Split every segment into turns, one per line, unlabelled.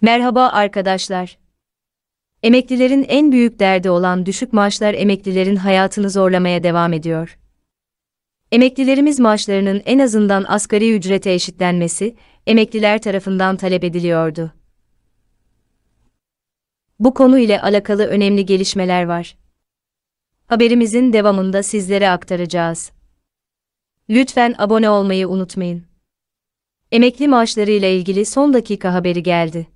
Merhaba arkadaşlar. Emeklilerin en büyük derdi olan düşük maaşlar emeklilerin hayatını zorlamaya devam ediyor. Emeklilerimiz maaşlarının en azından asgari ücrete eşitlenmesi emekliler tarafından talep ediliyordu. Bu konu ile alakalı önemli gelişmeler var. Haberimizin devamında sizlere aktaracağız. Lütfen abone olmayı unutmayın. Emekli maaşları ile ilgili son dakika haberi geldi.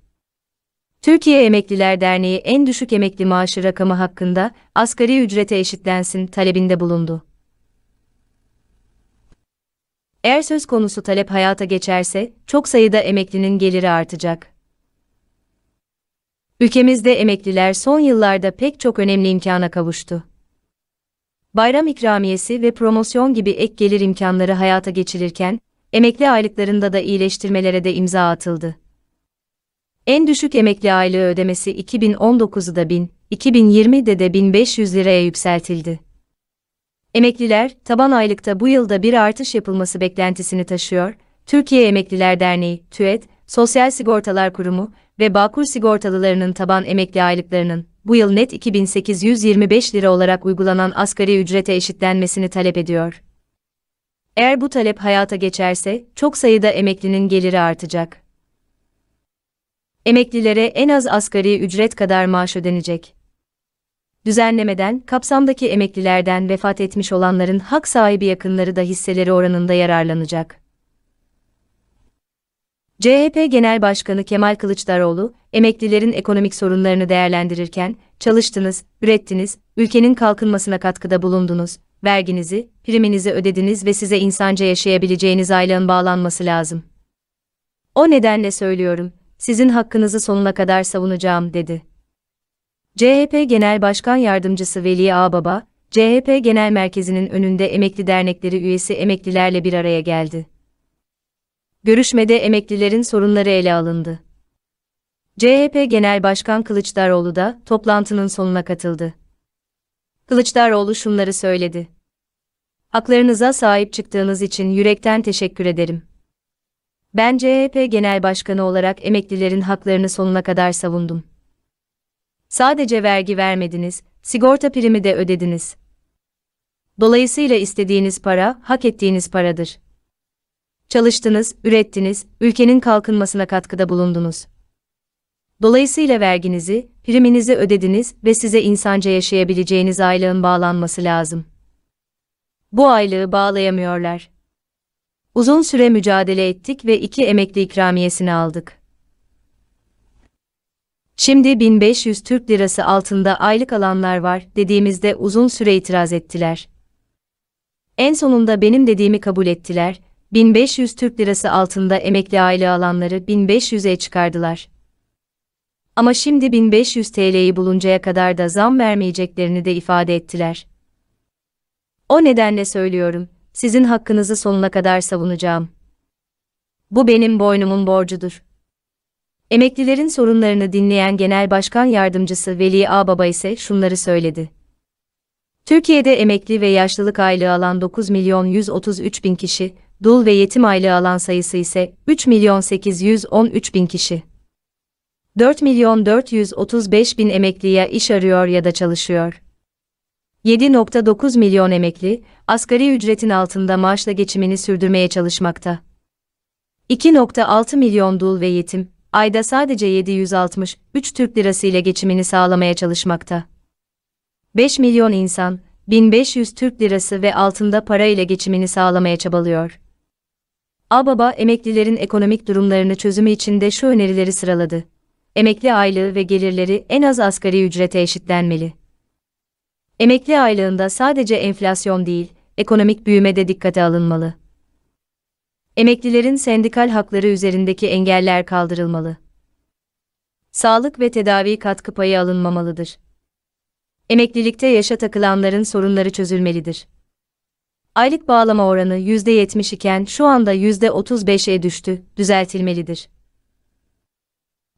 Türkiye Emekliler Derneği en düşük emekli maaşı rakamı hakkında asgari ücrete eşitlensin talebinde bulundu. Eğer söz konusu talep hayata geçerse çok sayıda emeklinin geliri artacak. Ülkemizde emekliler son yıllarda pek çok önemli imkana kavuştu. Bayram ikramiyesi ve promosyon gibi ek gelir imkanları hayata geçirirken, emekli aylıklarında da iyileştirmelere de imza atıldı. En düşük emekli aylığı ödemesi 2019'da 1000, 2020'de de 1500 liraya yükseltildi. Emekliler, taban aylıkta bu yılda bir artış yapılması beklentisini taşıyor, Türkiye Emekliler Derneği, TÜET, Sosyal Sigortalar Kurumu ve Bağkur Sigortalılarının taban emekli aylıklarının bu yıl net 2825 lira olarak uygulanan asgari ücrete eşitlenmesini talep ediyor. Eğer bu talep hayata geçerse, çok sayıda emeklinin geliri artacak. Emeklilere en az asgari ücret kadar maaş ödenecek. Düzenlemeden, kapsamdaki emeklilerden vefat etmiş olanların hak sahibi yakınları da hisseleri oranında yararlanacak. CHP Genel Başkanı Kemal Kılıçdaroğlu, emeklilerin ekonomik sorunlarını değerlendirirken, çalıştınız, ürettiniz, ülkenin kalkınmasına katkıda bulundunuz, verginizi, priminizi ödediniz ve size insanca yaşayabileceğiniz aylığın bağlanması lazım. O nedenle söylüyorum, sizin hakkınızı sonuna kadar savunacağım dedi. CHP Genel Başkan Yardımcısı Veli Ağbaba, CHP Genel Merkezi'nin önünde emekli dernekleri üyesi emeklilerle bir araya geldi. Görüşmede emeklilerin sorunları ele alındı. CHP Genel Başkan Kılıçdaroğlu da toplantının sonuna katıldı. Kılıçdaroğlu şunları söyledi. Haklarınıza sahip çıktığınız için yürekten teşekkür ederim. Ben CHP Genel Başkanı olarak emeklilerin haklarını sonuna kadar savundum. Sadece vergi vermediniz, sigorta primi de ödediniz. Dolayısıyla istediğiniz para, hak ettiğiniz paradır. Çalıştınız, ürettiniz, ülkenin kalkınmasına katkıda bulundunuz. Dolayısıyla verginizi, priminizi ödediniz ve size insanca yaşayabileceğiniz aylığın bağlanması lazım. Bu aylığı bağlayamıyorlar. Uzun süre mücadele ettik ve iki emekli ikramiyesini aldık. Şimdi 1500 Türk lirası altında aylık alanlar var dediğimizde uzun süre itiraz ettiler. En sonunda benim dediğimi kabul ettiler, 1500 Türk lirası altında emekli aile alanları 1500'e çıkardılar. Ama şimdi 1500 TL'yi buluncaya kadar da zam vermeyeceklerini de ifade ettiler. O nedenle söylüyorum, sizin hakkınızı sonuna kadar savunacağım. Bu benim boynumun borcudur. Emeklilerin sorunlarını dinleyen Genel Başkan Yardımcısı Veli Ağbaba ise şunları söyledi. Türkiye'de emekli ve yaşlılık aylığı alan 9 milyon 133 bin kişi, dul ve yetim aylığı alan sayısı ise 3 milyon 813 bin kişi. 4 milyon 435 bin emekliye iş arıyor ya da çalışıyor. 7.9 milyon emekli, asgari ücretin altında maaşla geçimini sürdürmeye çalışmakta. 2.6 milyon dul ve yetim, ayda sadece 763 Türk lirası ile geçimini sağlamaya çalışmakta. 5 milyon insan, 1500 Türk lirası ve altında para ile geçimini sağlamaya çabalıyor. Ababa emeklilerin ekonomik durumlarını çözümü için de şu önerileri sıraladı. Emekli aylığı ve gelirleri en az asgari ücrete eşitlenmeli. Emekli aylığında sadece enflasyon değil, ekonomik büyüme de dikkate alınmalı. Emeklilerin sendikal hakları üzerindeki engeller kaldırılmalı. Sağlık ve tedavi katkı payı alınmamalıdır. Emeklilikte yaşa takılanların sorunları çözülmelidir. Aylık bağlama oranı %70 iken şu anda %35'e düştü, düzeltilmelidir.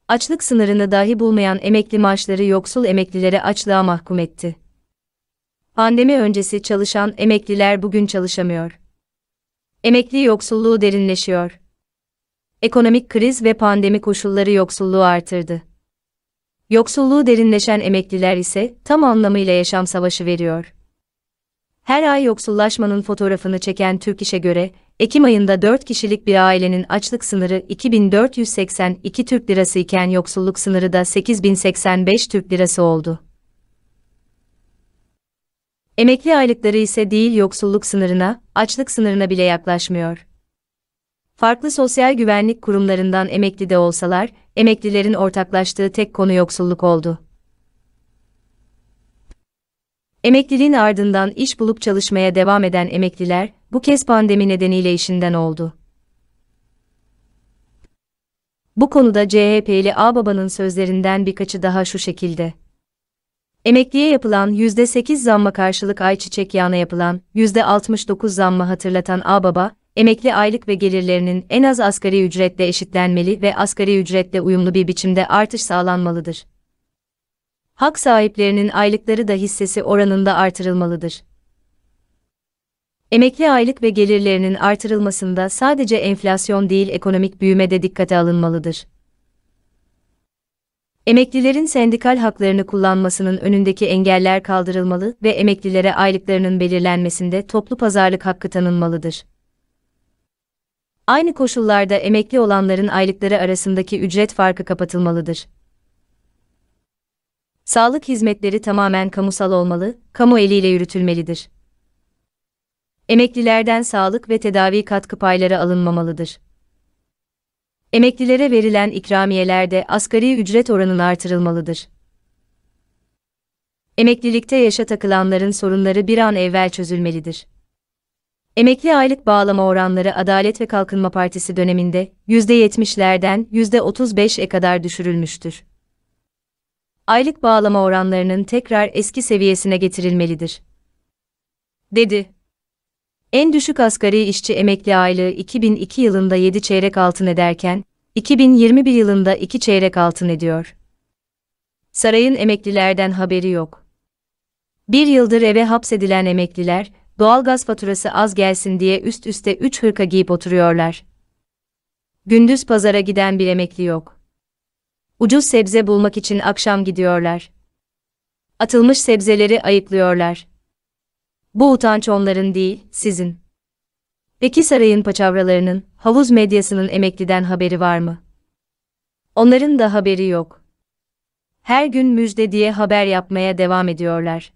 Açlık sınırını dahi bulmayan emekli maaşları yoksul emeklilere açlığa mahkum etti. Pandemi öncesi çalışan emekliler bugün çalışamıyor. Emekli yoksulluğu derinleşiyor. Ekonomik kriz ve pandemi koşulları yoksulluğu artırdı. Yoksulluğu derinleşen emekliler ise tam anlamıyla yaşam savaşı veriyor. Her ay yoksullaşmanın fotoğrafını çeken Türk İş'e göre, Ekim ayında 4 kişilik bir ailenin açlık sınırı 2482 Türk Lirası iken yoksulluk sınırı da 8085 Türk Lirası oldu. Emekli aylıkları ise değil yoksulluk sınırına, açlık sınırına bile yaklaşmıyor. Farklı sosyal güvenlik kurumlarından emekli de olsalar, emeklilerin ortaklaştığı tek konu yoksulluk oldu. Emekliliğin ardından iş bulup çalışmaya devam eden emekliler, bu kez pandemi nedeniyle işinden oldu. Bu konuda CHP'li Ağbaba'nın sözlerinden birkaçı daha şu şekilde. Emekliye yapılan %8 zamma karşılık ayçiçek yağına yapılan %69 zamma hatırlatan Ağbaba, emekli aylık ve gelirlerinin en az asgari ücretle eşitlenmeli ve asgari ücretle uyumlu bir biçimde artış sağlanmalıdır. Hak sahiplerinin aylıkları da hissesi oranında artırılmalıdır. Emekli aylık ve gelirlerinin artırılmasında sadece enflasyon değil ekonomik büyüme de dikkate alınmalıdır. Emeklilerin sendikal haklarını kullanmasının önündeki engeller kaldırılmalı ve emeklilere aylıklarının belirlenmesinde toplu pazarlık hakkı tanınmalıdır. Aynı koşullarda emekli olanların aylıkları arasındaki ücret farkı kapatılmalıdır. Sağlık hizmetleri tamamen kamusal olmalı, kamu eliyle yürütülmelidir. Emeklilerden sağlık ve tedavi katkı payları alınmamalıdır. Emeklilere verilen ikramiyelerde asgari ücret oranının artırılmalıdır. Emeklilikte yaşa takılanların sorunları bir an evvel çözülmelidir. Emekli aylık bağlama oranları Adalet ve Kalkınma Partisi döneminde %70'lerden %35'e kadar düşürülmüştür. Aylık bağlama oranlarının tekrar eski seviyesine getirilmelidir. dedi. En düşük asgari işçi emekli aylığı 2002 yılında 7 çeyrek altın ederken, 2021 yılında 2 çeyrek altın ediyor. Sarayın emeklilerden haberi yok. Bir yıldır eve hapsedilen emekliler, doğalgaz faturası az gelsin diye üst üste 3 hırka giyip oturuyorlar. Gündüz pazara giden bir emekli yok. Ucuz sebze bulmak için akşam gidiyorlar. Atılmış sebzeleri ayıklıyorlar. Bu utanç onların değil, sizin. Peki sarayın paçavralarının, havuz medyasının emekliden haberi var mı? Onların da haberi yok. Her gün müjde diye haber yapmaya devam ediyorlar.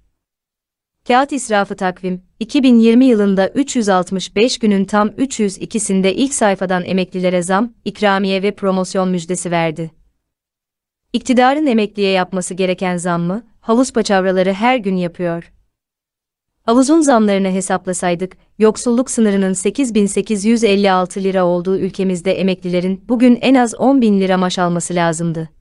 Kağıt israfı takvim, 2020 yılında 365 günün tam 302'sinde ilk sayfadan emeklilere zam, ikramiye ve promosyon müjdesi verdi. İktidarın emekliye yapması gereken zam mı, havuz paçavraları her gün yapıyor. Avuzun zamlarını hesaplasaydık, yoksulluk sınırının 8856 lira olduğu ülkemizde emeklilerin bugün en az 10.000 lira maaş alması lazımdı.